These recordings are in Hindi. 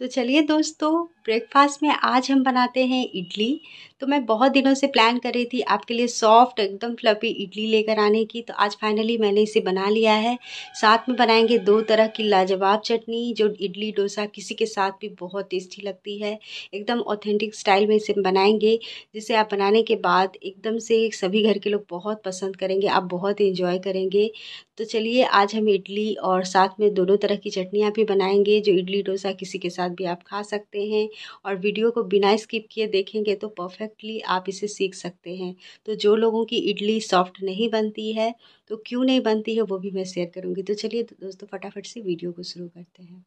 तो चलिए दोस्तों ब्रेकफास्ट में आज हम बनाते हैं इडली तो मैं बहुत दिनों से प्लान कर रही थी आपके लिए सॉफ्ट एकदम फ्लफी इडली लेकर आने की तो आज फाइनली मैंने इसे बना लिया है साथ में बनाएंगे दो तरह की लाजवाब चटनी जो इडली डोसा किसी के साथ भी बहुत टेस्टी लगती है एकदम ऑथेंटिक स्टाइल में इसे बनाएंगे जिसे आप बनाने के बाद एकदम से सभी घर के लोग बहुत पसंद करेंगे आप बहुत इंजॉय करेंगे तो चलिए आज हम इडली और साथ में दोनों तरह की चटनियाँ भी बनाएंगे जो इडली डोसा किसी के साथ साथ भी आप खा सकते हैं और वीडियो को बिना स्किप किए देखेंगे तो परफेक्टली आप इसे सीख सकते हैं तो जो लोगों की इडली सॉफ्ट नहीं बनती है तो क्यों नहीं बनती है वो भी मैं शेयर करूँगी तो चलिए दोस्तों फटाफट से वीडियो को शुरू करते हैं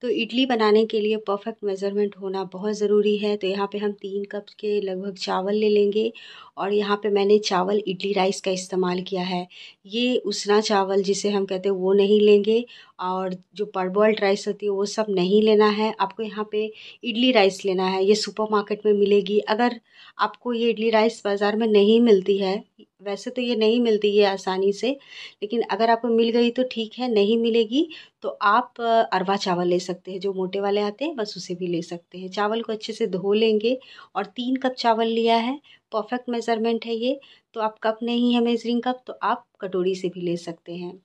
तो इडली बनाने के लिए परफ़ेक्ट मेज़रमेंट होना बहुत ज़रूरी है तो यहाँ पे हम तीन कप के लगभग चावल ले लेंगे और यहाँ पे मैंने चावल इडली राइस का इस्तेमाल किया है ये उसना चावल जिसे हम कहते हैं वो नहीं लेंगे और जो परबॉल्ड राइस होती है वो सब नहीं लेना है आपको यहाँ पे इडली राइस लेना है ये सुपर में मिलेगी अगर आपको ये इडली राइस बाज़ार में नहीं मिलती है वैसे तो ये नहीं मिलती है आसानी से लेकिन अगर आपको मिल गई तो ठीक है नहीं मिलेगी तो आप अरवा चावल ले सकते हैं जो मोटे वाले आते हैं बस उसे भी ले सकते हैं चावल को अच्छे से धो लेंगे और तीन कप चावल लिया है परफेक्ट मेज़रमेंट है ये तो आप कप नहीं है मेजरिंग कप तो आप कटोरी से भी ले सकते हैं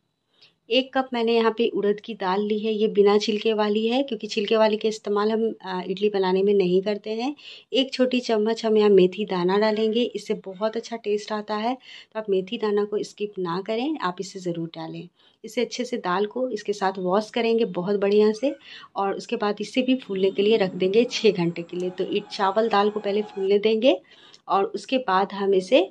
एक कप मैंने यहाँ पे उड़द की दाल ली है ये बिना छिलके वाली है क्योंकि छिलके वाली के इस्तेमाल हम इडली बनाने में नहीं करते हैं एक छोटी चम्मच हम यहाँ मेथी दाना डालेंगे इससे बहुत अच्छा टेस्ट आता है तो आप मेथी दाना को स्किप ना करें आप इसे ज़रूर डालें इसे अच्छे से दाल को इसके साथ वॉश करेंगे बहुत बढ़िया से और उसके बाद इसे भी फूलने के लिए रख देंगे छः घंटे के लिए तो इट चावल दाल को पहले फूलने देंगे और उसके बाद हम इसे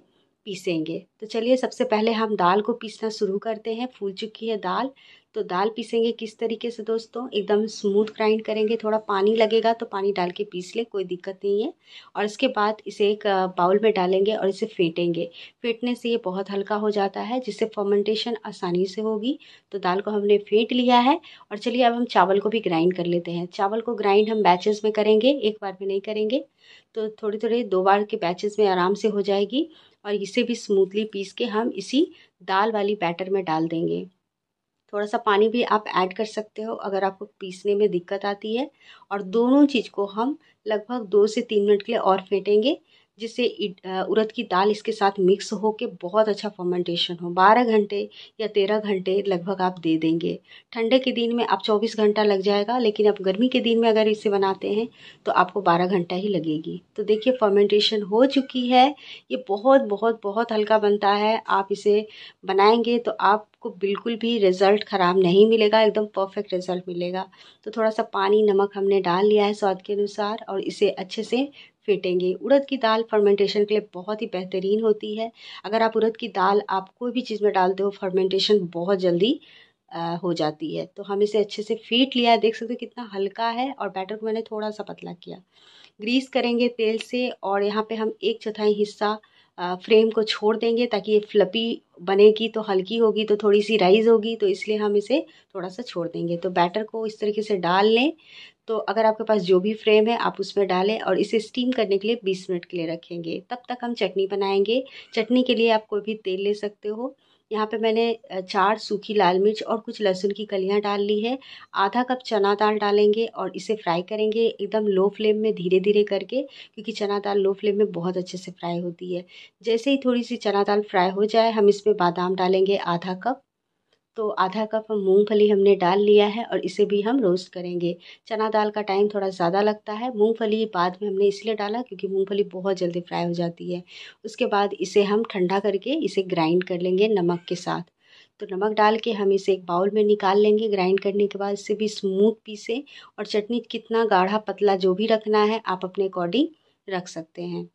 पीसेंगे तो चलिए सबसे पहले हम दाल को पीसना शुरू करते हैं फूल चुकी है दाल तो दाल पीसेंगे किस तरीके से दोस्तों एकदम स्मूथ ग्राइंड करेंगे थोड़ा पानी लगेगा तो पानी डाल के पीस ले कोई दिक्कत नहीं है और इसके बाद इसे एक बाउल में डालेंगे और इसे फेंटेंगे फेंटने से ये बहुत हल्का हो जाता है जिससे फर्मेंटेशन आसानी से होगी तो दाल को हमने फेंट लिया है और चलिए अब हम चावल को भी ग्राइंड कर लेते हैं चावल को ग्राइंड हम बैचेस में करेंगे एक बार में नहीं करेंगे तो थोड़ी थोड़ी दो बार के बैचेस में आराम से हो जाएगी और इसे भी स्मूथली पीस के हम इसी दाल वाली बैटर में डाल देंगे थोड़ा सा पानी भी आप ऐड कर सकते हो अगर आपको पीसने में दिक्कत आती है और दोनों चीज़ को हम लगभग दो से तीन मिनट के लिए और फेंटेंगे जिससे उड़द की दाल इसके साथ मिक्स हो के बहुत अच्छा फर्मेंटेशन हो बारह घंटे या तेरह घंटे लगभग आप दे देंगे ठंडे के दिन में आप चौबीस घंटा लग जाएगा लेकिन आप गर्मी के दिन में अगर इसे बनाते हैं तो आपको बारह घंटा ही लगेगी तो देखिए फर्मेंटेशन हो चुकी है ये बहुत बहुत बहुत हल्का बनता है आप इसे बनाएंगे तो आप आपको बिल्कुल भी रिज़ल्ट ख़राब नहीं मिलेगा एकदम परफेक्ट रिज़ल्ट मिलेगा तो थोड़ा सा पानी नमक हमने डाल लिया है स्वाद के अनुसार और इसे अच्छे से फेंटेंगे उड़द की दाल फर्मेंटेशन के लिए बहुत ही बेहतरीन होती है अगर आप उड़द की दाल आप कोई भी चीज़ में डालते हो फर्मेंटेशन बहुत जल्दी आ, हो जाती है तो हम इसे अच्छे से फेट लिया है देख सकते हो कितना हल्का है और बैटर को मैंने थोड़ा सा पतला किया ग्रीस करेंगे तेल से और यहाँ पे हम एक चौथाई हिस्सा फ्रेम को छोड़ देंगे ताकि ये फ्लपी बनेगी तो हल्की होगी तो थोड़ी सी राइज होगी तो इसलिए हम इसे थोड़ा सा छोड़ देंगे तो बैटर को इस तरीके से डाल लें तो अगर आपके पास जो भी फ्रेम है आप उसमें डालें और इसे स्टीम करने के लिए 20 मिनट के लिए रखेंगे तब तक हम चटनी बनाएंगे चटनी के लिए आप कोई भी तेल ले सकते हो यहाँ पे मैंने चार सूखी लाल मिर्च और कुछ लहसुन की कलियाँ डाल ली है आधा कप चना दाल डालेंगे और इसे फ्राई करेंगे एकदम लो फ्लेम में धीरे धीरे करके क्योंकि चना दाल लो फ्लेम में बहुत अच्छे से फ्राई होती है जैसे ही थोड़ी सी चना दाल फ्राई हो जाए हम इसमें बादाम डालेंगे आधा कप तो आधा कप हम मूंगफली हमने डाल लिया है और इसे भी हम रोस्ट करेंगे चना दाल का टाइम थोड़ा ज़्यादा लगता है मूंगफली बाद में हमने इसलिए डाला क्योंकि मूंगफली बहुत जल्दी फ्राई हो जाती है उसके बाद इसे हम ठंडा करके इसे ग्राइंड कर लेंगे नमक के साथ तो नमक डाल के हम इसे एक बाउल में निकाल लेंगे ग्राइंड करने के बाद इसे भी स्मूथ पीसें और चटनी कितना गाढ़ा पतला जो भी रखना है आप अपने अकॉर्डिंग रख सकते हैं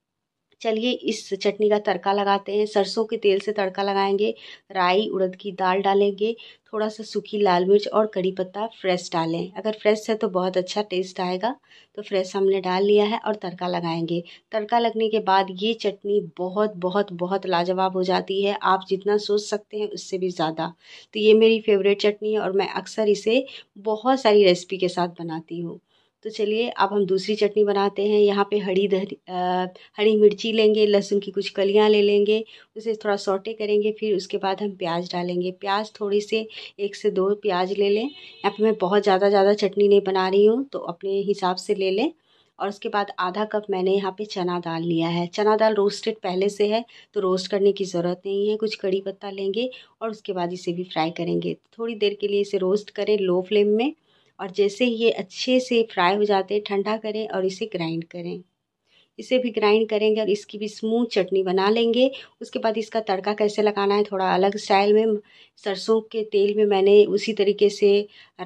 चलिए इस चटनी का तड़का लगाते हैं सरसों के तेल से तड़का लगाएंगे राई उड़द की दाल डालेंगे थोड़ा सा सूखी लाल मिर्च और कड़ी पत्ता फ्रेश डालें अगर फ्रेश है तो बहुत अच्छा टेस्ट आएगा तो फ्रेश हमने डाल लिया है और तड़का लगाएंगे तड़का लगने के बाद ये चटनी बहुत बहुत बहुत लाजवाब हो जाती है आप जितना सोच सकते हैं उससे भी ज़्यादा तो ये मेरी फेवरेट चटनी है और मैं अक्सर इसे बहुत सारी रेसिपी के साथ बनाती हूँ तो चलिए अब हम दूसरी चटनी बनाते हैं यहाँ पे हरी दरी हरी मिर्ची लेंगे लहसुन की कुछ कलियाँ ले लेंगे उसे थोड़ा सोटे करेंगे फिर उसके बाद हम प्याज डालेंगे प्याज थोड़ी से एक से दो प्याज ले लें यहाँ पे मैं बहुत ज़्यादा ज़्यादा चटनी नहीं बना रही हूँ तो अपने हिसाब से ले लें और उसके बाद आधा कप मैंने यहाँ पे चना दाल लिया है चना दाल रोस्टेड पहले से है तो रोस्ट करने की ज़रूरत नहीं है कुछ कड़ी पत्ता लेंगे और उसके बाद इसे भी फ्राई करेंगे थोड़ी देर के लिए इसे रोस्ट करें लो फ्लेम में और जैसे ही ये अच्छे से फ्राई हो जाते हैं ठंडा करें और इसे ग्राइंड करें इसे भी ग्राइंड करेंगे और इसकी भी स्मूथ चटनी बना लेंगे उसके बाद इसका तड़का कैसे लगाना है थोड़ा अलग स्टाइल में सरसों के तेल में मैंने उसी तरीके से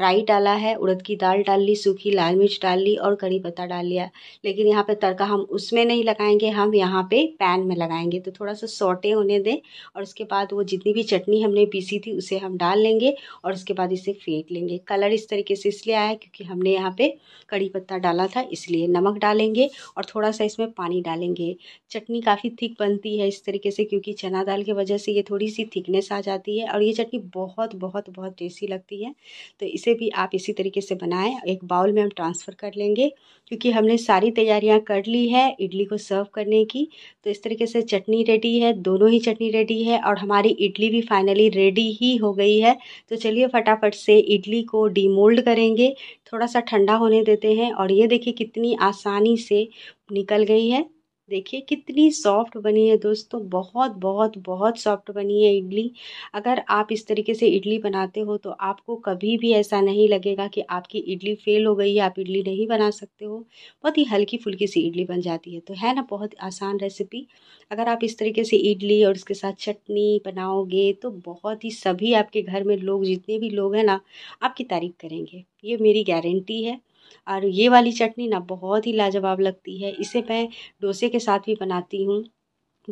राई डाला है उड़द की दाल डाल ली सूखी लाल मिर्च डाल ली और कड़ी पत्ता डाल लिया लेकिन यहाँ पर तड़का हम उसमें नहीं लगाएंगे हम यहाँ पे पैन में लगाएंगे तो थोड़ा सा सोटे होने दें और उसके बाद वो जितनी भी चटनी हमने पीसी थी उसे हम डाल लेंगे और उसके बाद इसे फेंट लेंगे कलर इस तरीके से इसलिए आया क्योंकि हमने यहाँ पर कड़ी पत्ता डाला था इसलिए नमक डालेंगे और थोड़ा सा उसमें पानी डालेंगे चटनी काफ़ी थिक बनती है इस तरीके से क्योंकि चना दाल की वजह से ये थोड़ी सी थिकनेस आ जाती है और ये चटनी बहुत बहुत बहुत टेस्टी लगती है तो इसे भी आप इसी तरीके से बनाएं एक बाउल में हम ट्रांसफ़र कर लेंगे क्योंकि हमने सारी तैयारियाँ कर ली है इडली को सर्व करने की तो इस तरीके से चटनी रेडी है दोनों ही चटनी रेडी है और हमारी इडली भी फाइनली रेडी ही हो गई है तो चलिए फटाफट से इडली को डीमोल्ड करेंगे थोड़ा सा ठंडा होने देते हैं और ये देखिए कितनी आसानी से निकल गई है देखिए कितनी सॉफ्ट बनी है दोस्तों बहुत बहुत बहुत सॉफ्ट बनी है इडली अगर आप इस तरीके से इडली बनाते हो तो आपको कभी भी ऐसा नहीं लगेगा कि आपकी इडली फेल हो गई है आप इडली नहीं बना सकते हो बहुत ही हल्की फुल्की सी इडली बन जाती है तो है ना बहुत आसान रेसिपी अगर आप इस तरीके से इडली और इसके साथ चटनी बनाओगे तो बहुत ही सभी आपके घर में लोग जितने भी लोग हैं ना आपकी तारीफ़ करेंगे ये मेरी गारंटी है और ये वाली चटनी ना बहुत ही लाजवाब लगती है इसे मैं डोसे के साथ भी बनाती हूँ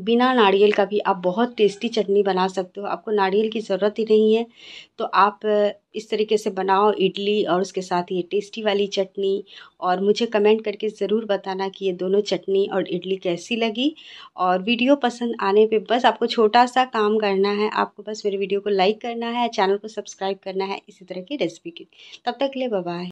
बिना नारियल का भी आप बहुत टेस्टी चटनी बना सकते हो आपको नारियल की ज़रूरत ही नहीं है तो आप इस तरीके से बनाओ इडली और उसके साथ ये टेस्टी वाली चटनी और मुझे कमेंट करके ज़रूर बताना कि ये दोनों चटनी और इडली कैसी लगी और वीडियो पसंद आने पे बस आपको छोटा सा काम करना है आपको बस मेरे वीडियो को लाइक करना है चैनल को सब्सक्राइब करना है इसी तरह की रेसिपी की तब तक के लिए बाय